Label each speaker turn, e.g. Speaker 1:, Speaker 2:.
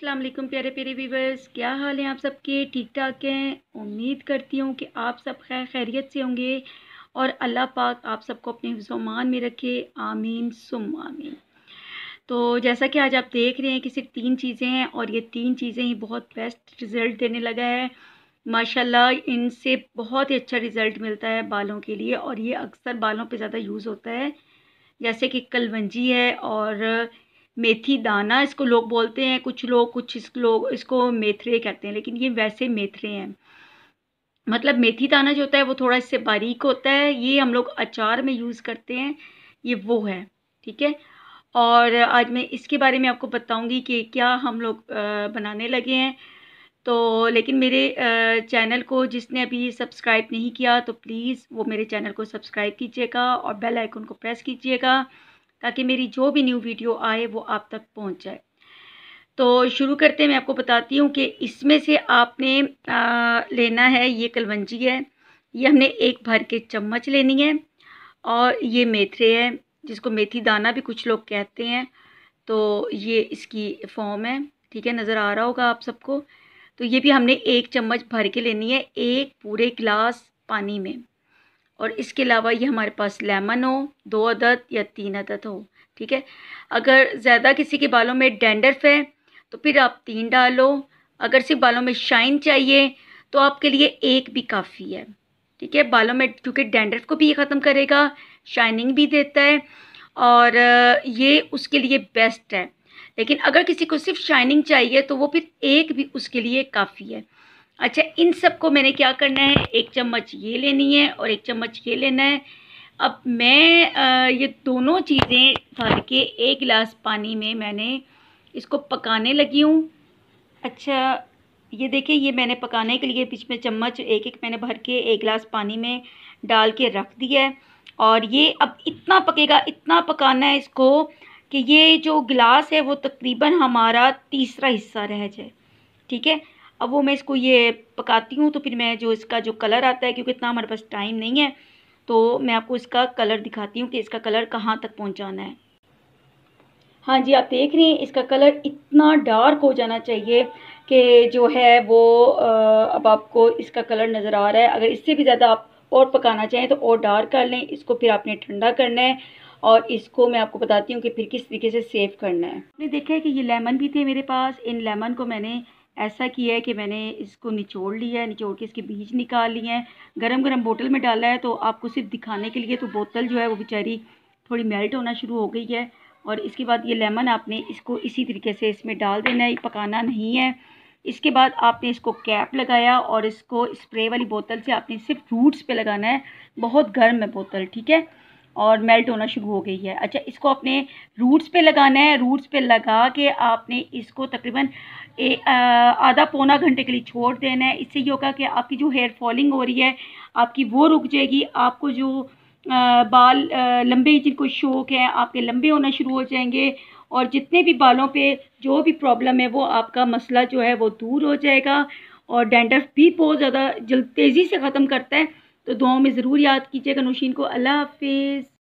Speaker 1: असलम प्यारे प्यारे व्यूवर्स क्या हाल है आप सबके ठीक ठाक हैं उम्मीद करती हूँ कि आप सब खैर खैरियत से होंगे और अल्लाह पाक आप सबको अपने हिफ्जमान में रखे आमीन सुम आमीन तो जैसा कि आज आप देख रहे हैं कि सिर्फ तीन चीज़ें हैं और ये तीन चीज़ें ही बहुत बेस्ट रिज़ल्ट देने लगा है माशाल्लाह इनसे बहुत ही अच्छा रिज़ल्ट मिलता है बालों के लिए और ये अक्सर बालों पर ज़्यादा यूज़ होता है जैसे कि कलवंजी है और मेथी दाना इसको लोग बोलते हैं कुछ लोग कुछ इस लोग इसको मेथरे कहते हैं लेकिन ये वैसे मेथरे हैं मतलब मेथी दाना जो होता है वो थोड़ा इससे बारीक होता है ये हम लोग अचार में यूज़ करते हैं ये वो है ठीक है और आज मैं इसके बारे में आपको बताऊंगी कि क्या हम लोग बनाने लगे हैं तो लेकिन मेरे चैनल को जिसने अभी सब्सक्राइब नहीं किया तो प्लीज़ वो मेरे चैनल को सब्सक्राइब कीजिएगा और बेल आइकन को प्रेस कीजिएगा ताकि मेरी जो भी न्यू वीडियो आए वो आप तक पहुंच जाए तो शुरू करते मैं आपको बताती हूँ कि इसमें से आपने आ, लेना है ये कलवंजी है ये हमने एक भर के चम्मच लेनी है और ये मेथरे है जिसको मेथी दाना भी कुछ लोग कहते हैं तो ये इसकी फॉर्म है ठीक है नज़र आ रहा होगा आप सबको तो ये भी हमने एक चम्मच भर के लेनी है एक पूरे गिलास पानी में और इसके अलावा ये हमारे पास लेमन हो दो अदद या तीन अदद हो ठीक है अगर ज़्यादा किसी के बालों में डेंडर्फ है तो फिर आप तीन डालो अगर सिर्फ बालों में शाइन चाहिए तो आपके लिए एक भी काफ़ी है ठीक है बालों में क्योंकि डेंडर्फ को भी ये ख़त्म करेगा शाइनिंग भी देता है और ये उसके लिए बेस्ट है लेकिन अगर किसी को सिर्फ शाइनिंग चाहिए तो वो फिर एक भी उसके लिए काफ़ी है अच्छा इन सब को मैंने क्या करना है एक चम्मच ये लेनी है और एक चम्मच ये लेना है अब मैं आ, ये दोनों चीज़ें भर के एक गिलास पानी में मैंने इसको पकाने लगी हूँ अच्छा ये देखिए ये मैंने पकाने के लिए बीच में चम्मच एक एक मैंने भर के एक गिलास पानी में डाल के रख दिया है और ये अब इतना पकेगा इतना पकाना है इसको कि ये जो गिलास है वो तकरीबन हमारा तीसरा हिस्सा रह जाए ठीक है अब वो मैं इसको ये पकाती हूँ तो फिर मैं जो इसका जो कलर आता है क्योंकि इतना हमारे पास टाइम नहीं है तो मैं आपको इसका कलर दिखाती हूँ कि इसका कलर कहाँ तक पहुँचाना है हाँ जी आप देख रहे हैं इसका कलर इतना डार्क हो जाना चाहिए कि जो है वो अब आपको इसका कलर नज़र आ रहा है अगर इससे भी ज़्यादा आप और पकाना चाहें तो और डार्क कर लें इसको फिर आपने ठंडा करना है और इसको मैं आपको बताती हूँ कि फिर किस तरीके से सेव करना है मैंने देखा है कि ये लेमन भी थे मेरे पास इन लेमन को मैंने ऐसा किया है कि मैंने इसको निचोड़ लिया है निचोड़ के इसके बीज निकाल लिए हैं गरम गरम बोतल में डाला है तो आपको सिर्फ दिखाने के लिए तो बोतल जो है वो बेचारी थोड़ी मेल्ट होना शुरू हो गई है और इसके बाद ये लेमन आपने इसको इसी तरीके से इसमें डाल देना है पकाना नहीं है इसके बाद आपने इसको कैप लगाया और इसको स्प्रे वाली बोतल से आपने सिर्फ रूट्स पर लगाना है बहुत गर्म है बोतल ठीक है और मेल्ट होना शुरू हो गई है अच्छा इसको अपने रूट्स पे लगाना है रूट्स पे लगा के आपने इसको तकरीबन आधा पौना घंटे के लिए छोड़ देना है इससे ये होगा कि आपकी जो हेयर फॉलिंग हो रही है आपकी वो रुक जाएगी आपको जो आ, बाल आ, लंबे जिनको शौक है आपके लंबे होना शुरू हो जाएंगे और जितने भी बालों पर जो भी प्रॉब्लम है वो आपका मसला जो है वो दूर हो जाएगा और डेंडर भी बहुत ज़्यादा जल्द तेज़ी से ख़त्म करता है तो दुआओं में ज़रूर याद कीजिएगा नौशीन को अल्लाह हाफिज़